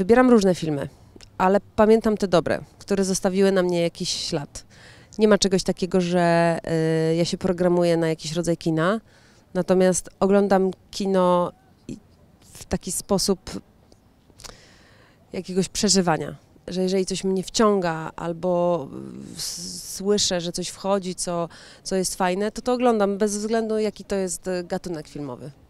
Wybieram różne filmy, ale pamiętam te dobre, które zostawiły na mnie jakiś ślad. Nie ma czegoś takiego, że y, ja się programuję na jakiś rodzaj kina, natomiast oglądam kino w taki sposób jakiegoś przeżywania. Że jeżeli coś mnie wciąga albo słyszę, że coś wchodzi, co, co jest fajne, to to oglądam bez względu jaki to jest y, gatunek filmowy.